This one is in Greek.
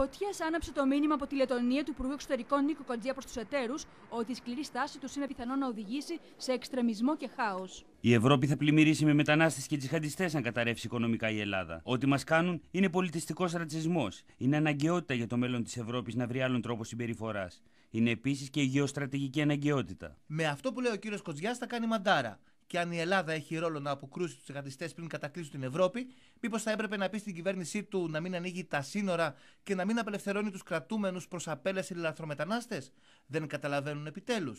Φωτιά άναψε το μήνυμα από τη Λετωνία του Υπουργού Εξωτερικών Νίκο Κοντζιά προς τους εταίρους ότι η σκληρή στάση τους είναι πιθανό να οδηγήσει σε εξτρεμισμό και χάος. Η Ευρώπη θα πλημμυρίσει με μετανάστες και τζιχαντιστές αν καταρρεύσει οικονομικά η Ελλάδα. Ό,τι μας κάνουν είναι πολιτιστικός ρατσισμός. Είναι αναγκαιότητα για το μέλλον της Ευρώπης να βρει άλλον τρόπο συμπεριφοράς. Είναι επίσης και η γεωστρατηγική αναγκαιότητα. Με αυτό που λέει ο κύριος Κοντζιάς θα κάνει μαντάρα και αν η Ελλάδα έχει ρόλο να αποκρούσει τους εγχαντιστέ πριν κατακλείσουν την Ευρώπη, μήπως θα έπρεπε να πει στην κυβέρνησή του να μην ανοίγει τα σύνορα και να μην απελευθερώνει τους κρατούμενους προς απέλαση λαθρομετανάστες. Δεν καταλαβαίνουν επιτέλους.